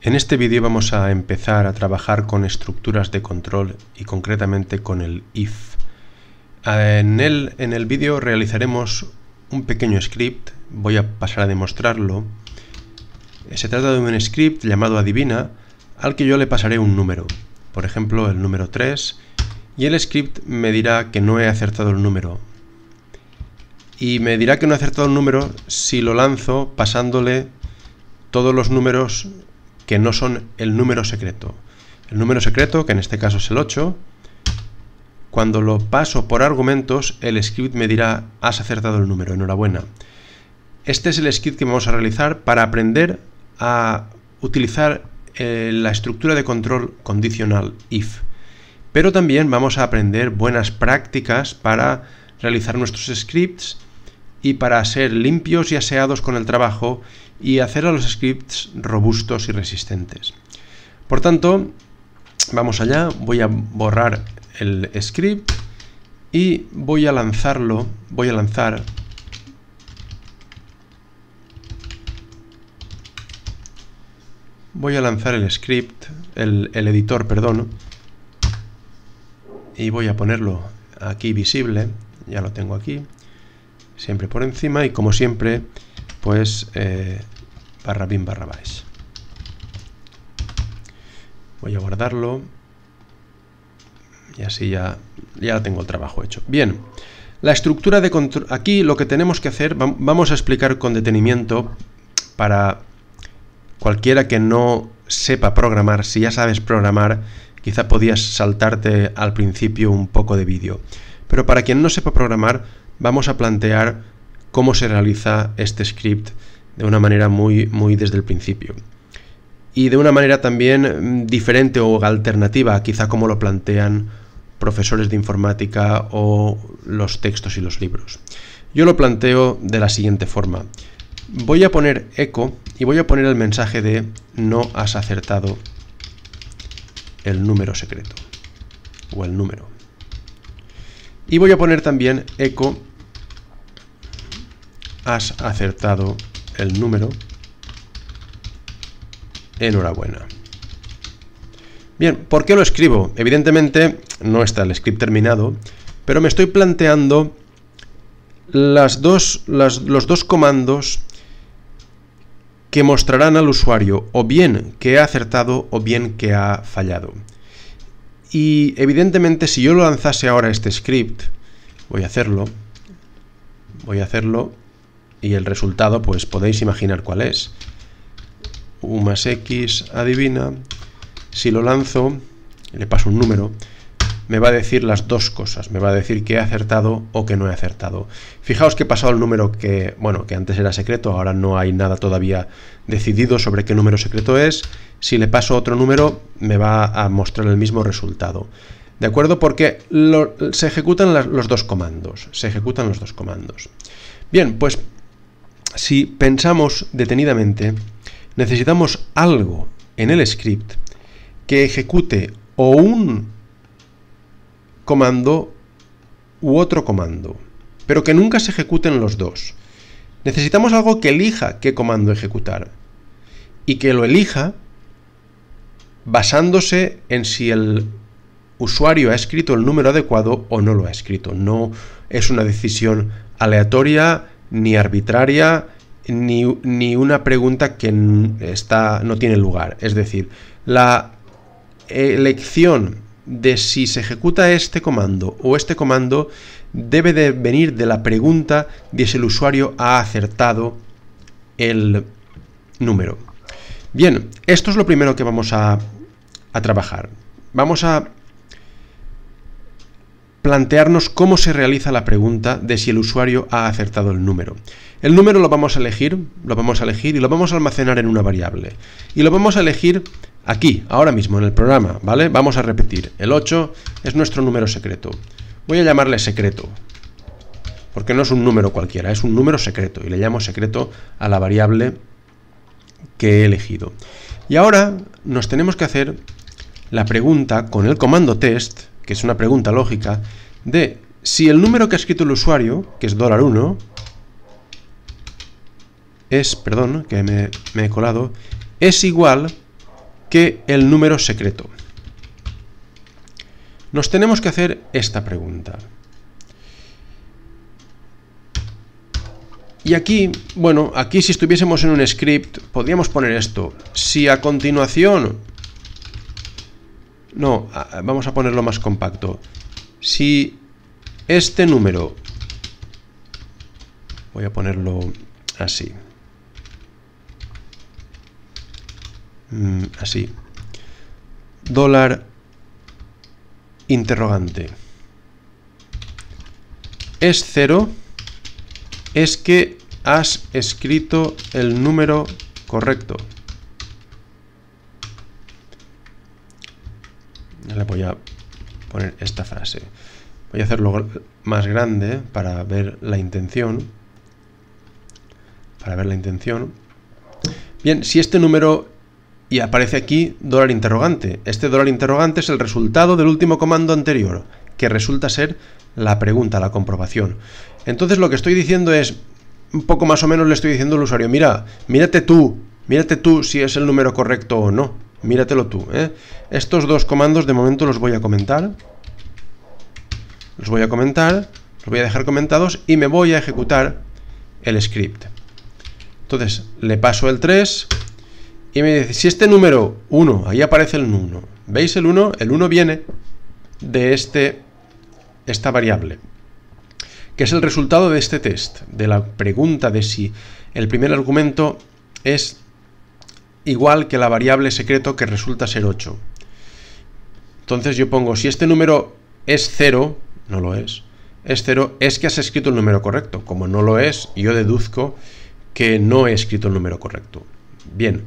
En este vídeo vamos a empezar a trabajar con estructuras de control y concretamente con el if. En el, en el vídeo realizaremos un pequeño script, voy a pasar a demostrarlo. Se trata de un script llamado adivina al que yo le pasaré un número, por ejemplo el número 3, y el script me dirá que no he acertado el número. Y me dirá que no he acertado el número si lo lanzo pasándole todos los números que no son el número secreto. El número secreto, que en este caso es el 8, cuando lo paso por argumentos, el script me dirá, has acertado el número, enhorabuena. Este es el script que vamos a realizar para aprender a utilizar eh, la estructura de control condicional if. Pero también vamos a aprender buenas prácticas para realizar nuestros scripts y para ser limpios y aseados con el trabajo y hacer a los scripts robustos y resistentes. Por tanto, vamos allá, voy a borrar el script y voy a lanzarlo, voy a lanzar voy a lanzar el script, el, editor, perdón, y voy a ponerlo aquí visible, ya lo tengo aquí, siempre por encima y como siempre pues barra bin barra bash. Voy a guardarlo y así ya, ya tengo el trabajo hecho. Bien, la estructura de control... Aquí lo que tenemos que hacer, vamos a explicar con detenimiento para cualquiera que no sepa programar, si ya sabes programar, quizá podías saltarte al principio un poco de vídeo. Pero para quien no sepa programar, vamos a plantear cómo se realiza este script de una manera muy, muy desde el principio. Y de una manera también mm, diferente o alternativa, quizá como lo plantean profesores de informática o los textos y los libros. Yo lo planteo de la siguiente forma. Voy a poner eco y voy a poner el mensaje de no has acertado el número secreto o el número. Y voy a poner también eco has acertado el número. Enhorabuena. Bien, ¿por qué lo escribo? Evidentemente no está el script terminado, pero me estoy planteando las dos, los dos comandos que mostrarán al usuario o bien que ha acertado o bien que ha fallado. Y evidentemente si yo lo lanzase ahora este script, voy a hacerlo, voy a hacerlo y el resultado pues podéis imaginar cuál es. U más X adivina, si lo lanzo, le paso un número, me va a decir las dos cosas, me va a decir que he acertado o que no he acertado. Fijaos que he pasado el número que, bueno, que antes era secreto, ahora no hay nada todavía decidido sobre qué número secreto es. Si le paso otro número, me va a mostrar el mismo resultado. ¿De acuerdo? Porque se ejecutan los dos comandos. Se ejecutan los dos comandos. Bien, pues si pensamos detenidamente, necesitamos algo en el script que ejecute o un comando u otro comando, pero que nunca se ejecuten los dos. Necesitamos algo que elija qué comando ejecutar y que lo elija basándose en si el usuario ha escrito el número adecuado o no lo ha escrito. No es una decisión aleatoria ni arbitraria, ni, una pregunta que está, no tiene lugar. Es decir, la elección de si se ejecuta este comando o este comando debe de venir de la pregunta de si el usuario ha acertado el número. Bien, esto es lo primero que vamos a trabajar. Vamos a plantearnos cómo se realiza la pregunta de si el usuario ha acertado el número. El número lo vamos a elegir, lo vamos a elegir y lo vamos a almacenar en una variable. Y lo vamos a elegir aquí, ahora mismo, en el programa, ¿vale? Vamos a repetir, el 8 es nuestro número secreto. Voy a llamarle secreto, porque no es un número cualquiera, es un número secreto, y le llamo secreto a la variable que he elegido. Y ahora nos tenemos que hacer la pregunta con el comando test, que es una pregunta lógica, de si el número que ha escrito el usuario, que es dólar 1, es, perdón, que me, me he colado, es igual que el número secreto. Nos tenemos que hacer esta pregunta. Y aquí, bueno, aquí si estuviésemos en un script, podríamos poner esto. Si a continuación no, vamos a ponerlo más compacto. Si este número... Voy a ponerlo así. Mm, así. Dólar interrogante. Es cero. Es que has escrito el número correcto. le voy a poner esta frase. Voy a hacerlo más grande para ver la intención. Para ver la intención. Bien, si este número y aparece aquí dólar interrogante. Este dólar interrogante es el resultado del último comando anterior, que resulta ser la pregunta, la comprobación. Entonces lo que estoy diciendo es, un poco más o menos le estoy diciendo al usuario, mira, mírate tú, mírate tú si es el número correcto o no. Míratelo tú, ¿eh? Estos dos comandos de momento los voy a comentar. Los voy a comentar, los voy a dejar comentados y me voy a ejecutar el script. Entonces, le paso el 3 y me dice, si este número 1, ahí aparece el 1. ¿Veis el 1? El 1 viene de este, esta variable, que es el resultado de este test, de la pregunta de si el primer argumento es igual que la variable secreto que resulta ser 8. Entonces yo pongo, si este número es 0, no lo es, es 0, es que has escrito el número correcto. Como no lo es, yo deduzco que no he escrito el número correcto. Bien,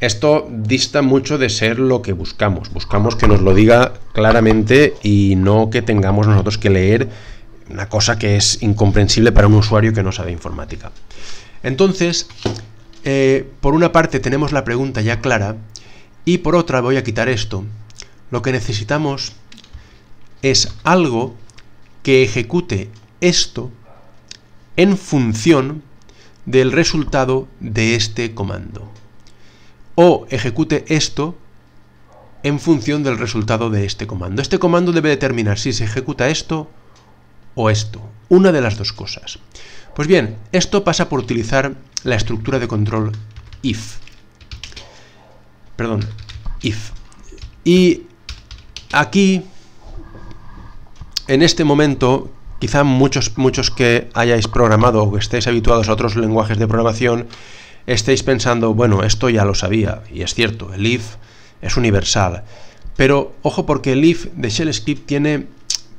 esto dista mucho de ser lo que buscamos. Buscamos que nos lo diga claramente y no que tengamos nosotros que leer una cosa que es incomprensible para un usuario que no sabe informática. Entonces, eh, por una parte tenemos la pregunta ya clara y por otra voy a quitar esto. Lo que necesitamos es algo que ejecute esto en función del resultado de este comando. O ejecute esto en función del resultado de este comando. Este comando debe determinar si se ejecuta esto o esto. Una de las dos cosas. Pues bien, esto pasa por utilizar la estructura de control if. Perdón, if. Y aquí, en este momento, quizá muchos, muchos que hayáis programado o que estéis habituados a otros lenguajes de programación, estéis pensando, bueno, esto ya lo sabía, y es cierto, el if es universal. Pero ojo porque el if de Shell Script tiene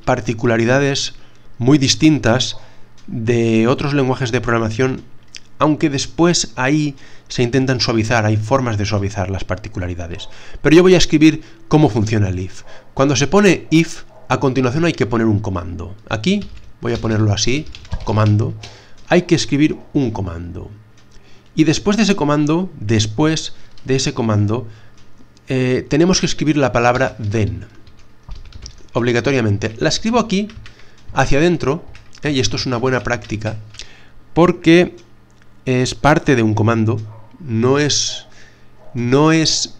particularidades muy distintas de otros lenguajes de programación, aunque después ahí se intentan suavizar, hay formas de suavizar las particularidades. Pero yo voy a escribir cómo funciona el if. Cuando se pone if, a continuación hay que poner un comando. Aquí voy a ponerlo así, comando. Hay que escribir un comando. Y después de ese comando, después de ese comando, eh, tenemos que escribir la palabra then. Obligatoriamente. La escribo aquí, hacia adentro, ¿Eh? y esto es una buena práctica, porque es parte de un comando, no es, no es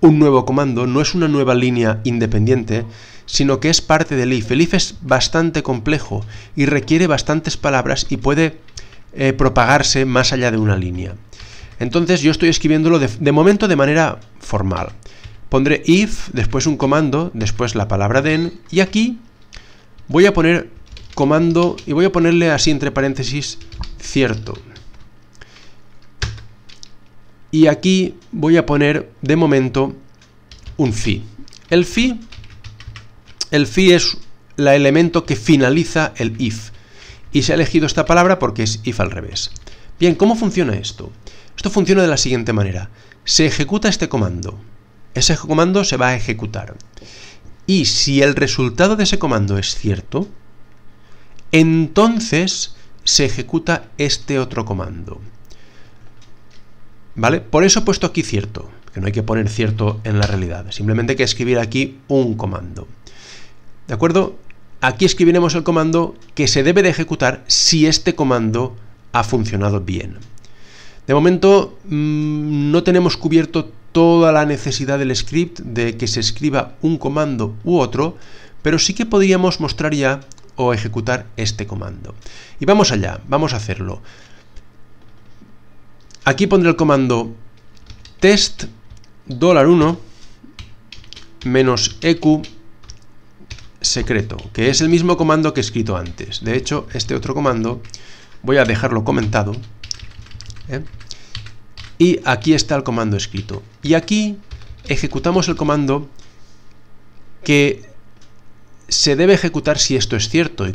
un nuevo comando, no es una nueva línea independiente, sino que es parte del if. El if es bastante complejo y requiere bastantes palabras y puede eh, propagarse más allá de una línea. Entonces yo estoy escribiéndolo de, momento de manera formal. Pondré if, después un comando, después la palabra den y aquí voy a poner comando, y voy a ponerle así entre paréntesis, cierto. Y aquí voy a poner, de momento, un fi. El fi, el fi es el elemento que finaliza el if. Y se ha elegido esta palabra porque es if al revés. Bien, ¿cómo funciona esto? Esto funciona de la siguiente manera. Se ejecuta este comando. Ese comando se va a ejecutar. Y si el resultado de ese comando es cierto, entonces se ejecuta este otro comando. ¿Vale? Por eso he puesto aquí cierto, que no hay que poner cierto en la realidad, simplemente hay que escribir aquí un comando. ¿De acuerdo? Aquí escribiremos el comando que se debe de ejecutar si este comando ha funcionado bien. De momento mm, no tenemos cubierto toda la necesidad del script de que se escriba un comando u otro, pero sí que podríamos mostrar ya ejecutar este comando. Y vamos allá, vamos a hacerlo. Aquí pondré el comando test $1 menos eq secreto, que es el mismo comando que he escrito antes. De hecho, este otro comando voy a dejarlo comentado. ¿eh? Y aquí está el comando escrito. Y aquí ejecutamos el comando que se debe ejecutar si esto es cierto.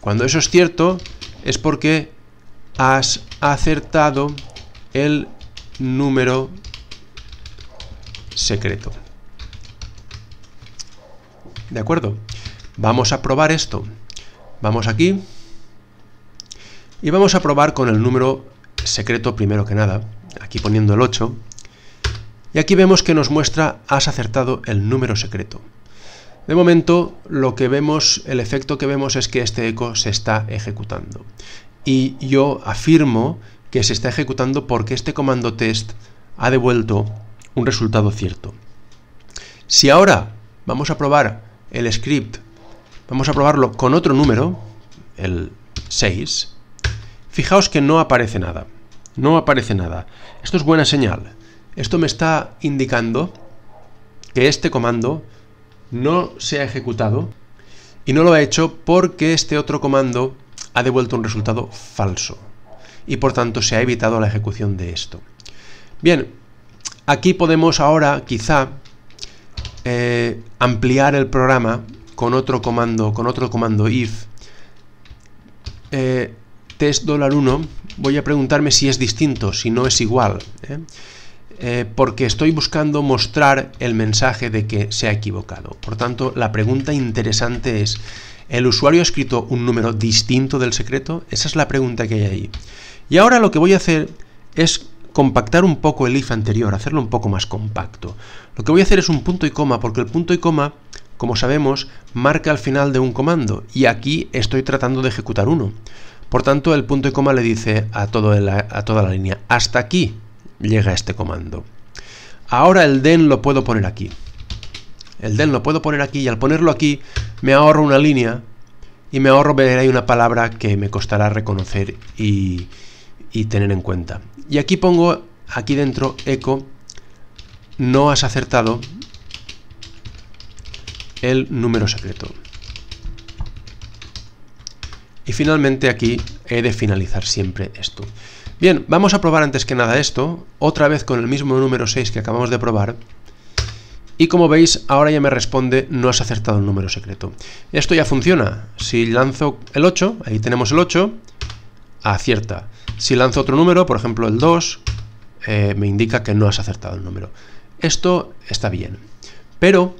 cuando eso es cierto, es porque has acertado el número secreto. ¿De acuerdo? Vamos a probar esto. Vamos aquí. Y vamos a probar con el número secreto primero que nada. Aquí poniendo el 8. Y aquí vemos que nos muestra has acertado el número secreto. De momento, lo que vemos, el efecto que vemos es que este eco se está ejecutando. Y yo afirmo que se está ejecutando porque este comando test ha devuelto un resultado cierto. Si ahora vamos a probar el script, vamos a probarlo con otro número, el 6, fijaos que no aparece nada. No aparece nada. Esto es buena señal. Esto me está indicando que este comando no se ha ejecutado y no lo ha hecho porque este otro comando ha devuelto un resultado falso y por tanto se ha evitado la ejecución de esto. Bien, aquí podemos ahora quizá eh, ampliar el programa con otro comando, con otro comando if eh, test $1 voy a preguntarme si es distinto, si no es igual. ¿eh? Eh, porque estoy buscando mostrar el mensaje de que se ha equivocado. Por tanto, la pregunta interesante es, ¿el usuario ha escrito un número distinto del secreto? Esa es la pregunta que hay ahí. Y ahora lo que voy a hacer es compactar un poco el if anterior, hacerlo un poco más compacto. Lo que voy a hacer es un punto y coma, porque el punto y coma, como sabemos, marca el final de un comando, y aquí estoy tratando de ejecutar uno. Por tanto, el punto y coma le dice a toda la línea, hasta aquí, llega este comando. Ahora el den lo puedo poner aquí. El den lo puedo poner aquí y al ponerlo aquí me ahorro una línea y me ahorro ver ahí una palabra que me costará reconocer y, y tener en cuenta. Y aquí pongo aquí dentro eco no has acertado el número secreto. Y finalmente aquí he de finalizar siempre esto. Bien, vamos a probar antes que nada esto, otra vez con el mismo número 6 que acabamos de probar. Y como veis, ahora ya me responde, no has acertado el número secreto. Esto ya funciona. Si lanzo el 8, ahí tenemos el 8, acierta. Si lanzo otro número, por ejemplo el 2, eh, me indica que no has acertado el número. Esto está bien. Pero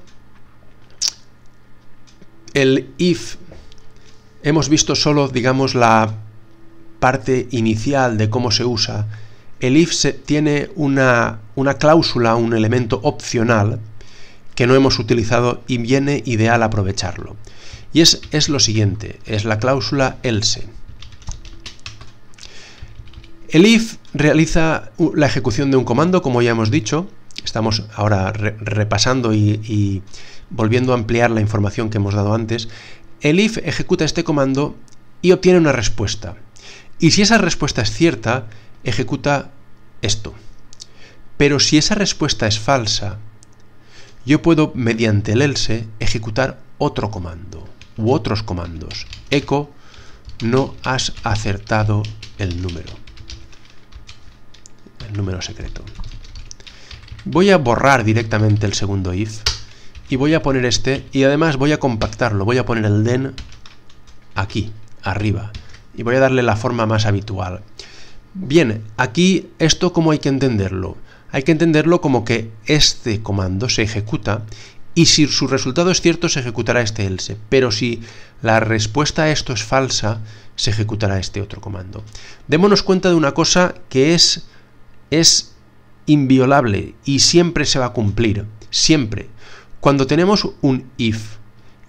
el if hemos visto solo, digamos, la parte inicial de cómo se usa, el if tiene una, cláusula, un elemento opcional que no hemos utilizado y viene ideal aprovecharlo. Y es, es lo siguiente, es la cláusula else. El if realiza la ejecución de un comando, como ya hemos dicho. Estamos ahora repasando y, y volviendo a ampliar la información que hemos dado antes. El if ejecuta este comando y obtiene una respuesta. Y si esa respuesta es cierta, ejecuta esto. Pero si esa respuesta es falsa, yo puedo, mediante el else, ejecutar otro comando u otros comandos. Echo, no has acertado el número. El número secreto. Voy a borrar directamente el segundo if y voy a poner este y además voy a compactarlo. Voy a poner el den aquí, arriba y voy a darle la forma más habitual. Bien, aquí esto cómo hay que entenderlo. Hay que entenderlo como que este comando se ejecuta y si su resultado es cierto se ejecutará este else, pero si la respuesta a esto es falsa se ejecutará este otro comando. Démonos cuenta de una cosa que es, es inviolable y siempre se va a cumplir, siempre. Cuando tenemos un if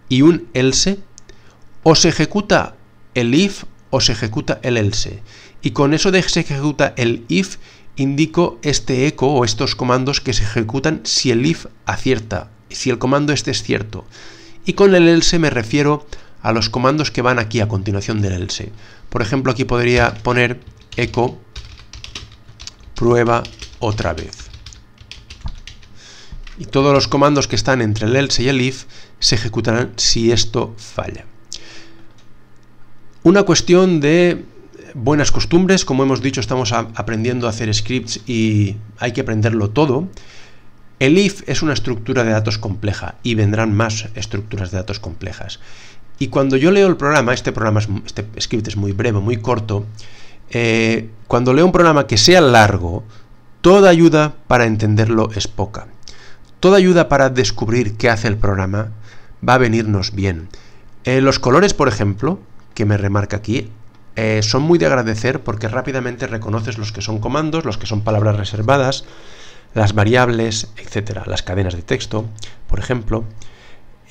y un else, o se ejecuta el if o se ejecuta el else. Y con eso de que se ejecuta el if, indico este eco o estos comandos que se ejecutan si el if acierta, si el comando este es cierto. Y con el else me refiero a los comandos que van aquí a continuación del else. Por ejemplo, aquí podría poner eco prueba otra vez. Y todos los comandos que están entre el else y el if se ejecutarán si esto falla. Una cuestión de buenas costumbres, como hemos dicho, estamos aprendiendo a hacer scripts y hay que aprenderlo todo. El if es una estructura de datos compleja y vendrán más estructuras de datos complejas. Y cuando yo leo el programa, este programa, es, este script es muy breve, muy corto, eh, cuando leo un programa que sea largo, toda ayuda para entenderlo es poca. Toda ayuda para descubrir qué hace el programa va a venirnos bien. Eh, los colores, por ejemplo, que me remarca aquí, eh, son muy de agradecer porque rápidamente reconoces los que son comandos, los que son palabras reservadas, las variables, etcétera, las cadenas de texto, por ejemplo.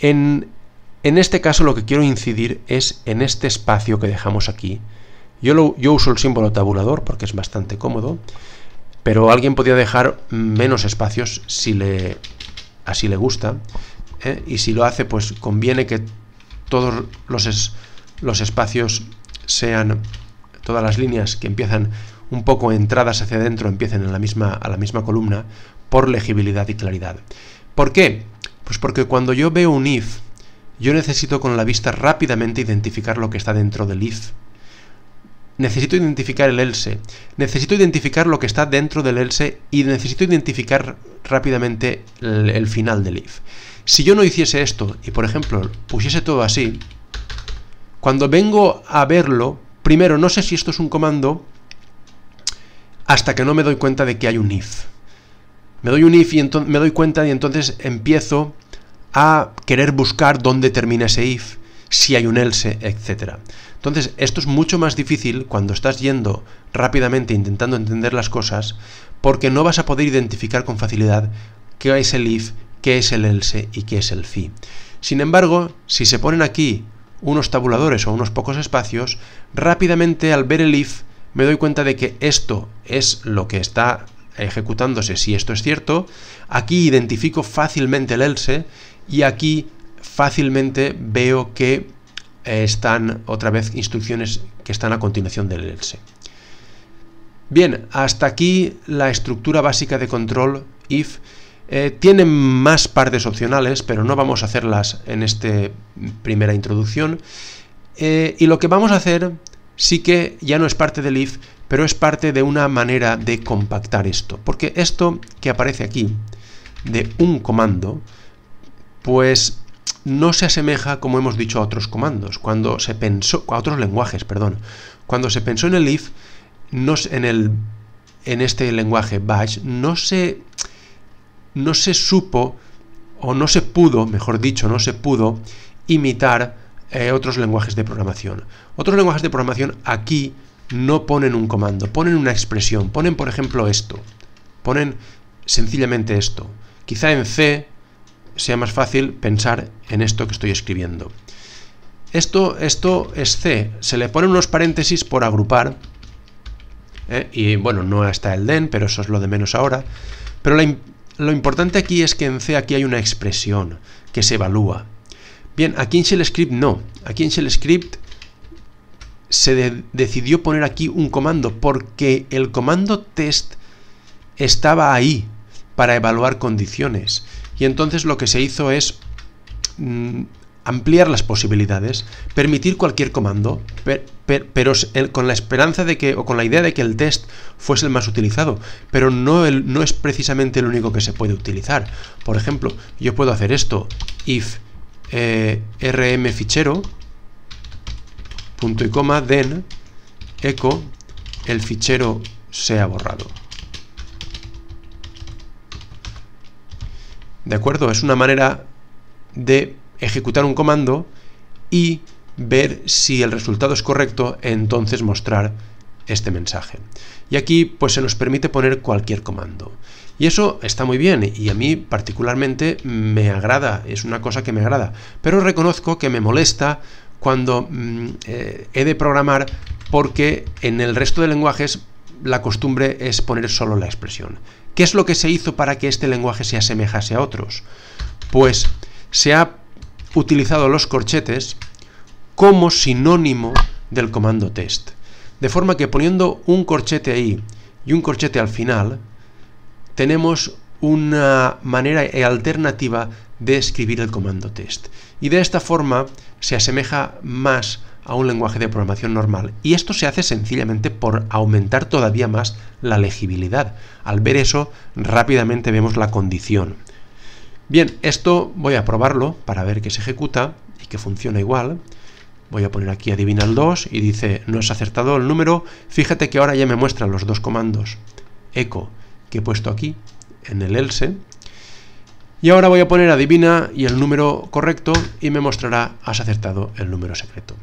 En, en este caso lo que quiero incidir es en este espacio que dejamos aquí. Yo, yo uso el símbolo tabulador porque es bastante cómodo, pero alguien podría dejar menos espacios si le, así le gusta. ¿eh? Y si lo hace, pues conviene que todos los los espacios sean todas las líneas que empiezan un poco entradas hacia adentro empiecen en la misma, a la misma columna por legibilidad y claridad. ¿Por qué? Pues porque cuando yo veo un if, yo necesito con la vista rápidamente identificar lo que está dentro del if. Necesito identificar el else, necesito identificar lo que está dentro del else y necesito identificar rápidamente el final del if. Si yo no hiciese esto y por ejemplo pusiese todo así, cuando vengo a verlo, primero no sé si esto es un comando hasta que no me doy cuenta de que hay un if. Me doy un if y me doy cuenta y entonces empiezo a querer buscar dónde termina ese if, si hay un else, etc. Entonces, esto es mucho más difícil cuando estás yendo rápidamente intentando entender las cosas, porque no vas a poder identificar con facilidad qué es el if, qué es el else y qué es el fi. Sin embargo, si se ponen aquí unos tabuladores o unos pocos espacios, rápidamente al ver el if me doy cuenta de que esto es lo que está ejecutándose si esto es cierto, aquí identifico fácilmente el else y aquí fácilmente veo que eh, están otra vez instrucciones que están a continuación del else. Bien, hasta aquí la estructura básica de control if eh, tienen más partes opcionales, pero no vamos a hacerlas en esta primera introducción. Eh, y lo que vamos a hacer sí que ya no es parte del if, pero es parte de una manera de compactar esto. Porque esto que aparece aquí, de un comando, pues no se asemeja, como hemos dicho, a otros comandos. Cuando se pensó, a otros lenguajes, perdón. Cuando se pensó en el if, en, en este lenguaje bash, no se no se supo, o no se pudo, mejor dicho, no se pudo imitar eh, otros lenguajes de programación. Otros lenguajes de programación aquí no ponen un comando, ponen una expresión, ponen por ejemplo esto, ponen sencillamente esto. Quizá en C sea más fácil pensar en esto que estoy escribiendo. Esto, esto es C, se le ponen unos paréntesis por agrupar, eh, y bueno, no está el den, pero eso es lo de menos ahora, pero la, lo importante aquí es que en C aquí hay una expresión que se evalúa. Bien, aquí en Shell Script no. Aquí en Shell Script se decidió poner aquí un comando porque el comando test estaba ahí para evaluar condiciones. Y entonces lo que se hizo es mm, ampliar las posibilidades, permitir cualquier comando, pero con la esperanza de que, o con la idea de que el test fuese el más utilizado, pero no, no es precisamente el único que se puede utilizar. Por ejemplo, yo puedo hacer esto, if eh, rm fichero, punto y coma, then, echo, el fichero sea borrado. ¿De acuerdo? Es una manera de ejecutar un comando y ver si el resultado es correcto, entonces mostrar este mensaje. Y aquí pues se nos permite poner cualquier comando. Y eso está muy bien y a mí particularmente me agrada, es una cosa que me agrada, pero reconozco que me molesta cuando mm, eh, he de programar porque en el resto de lenguajes la costumbre es poner solo la expresión. ¿Qué es lo que se hizo para que este lenguaje se asemejase a otros? Pues se ha utilizado los corchetes como sinónimo del comando test. De forma que poniendo un corchete ahí y un corchete al final, tenemos una manera alternativa de escribir el comando test. Y de esta forma se asemeja más a un lenguaje de programación normal. Y esto se hace sencillamente por aumentar todavía más la legibilidad. Al ver eso, rápidamente vemos la condición. Bien, esto voy a probarlo para ver que se ejecuta y que funciona igual. Voy a poner aquí adivina el 2 y dice, no has acertado el número, fíjate que ahora ya me muestran los dos comandos. Eco, que he puesto aquí, en el else. Y ahora voy a poner adivina y el número correcto y me mostrará, has acertado el número secreto.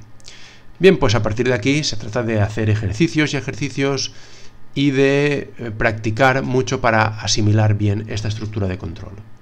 Bien, pues a partir de aquí se trata de hacer ejercicios y ejercicios y de eh, practicar mucho para asimilar bien esta estructura de control.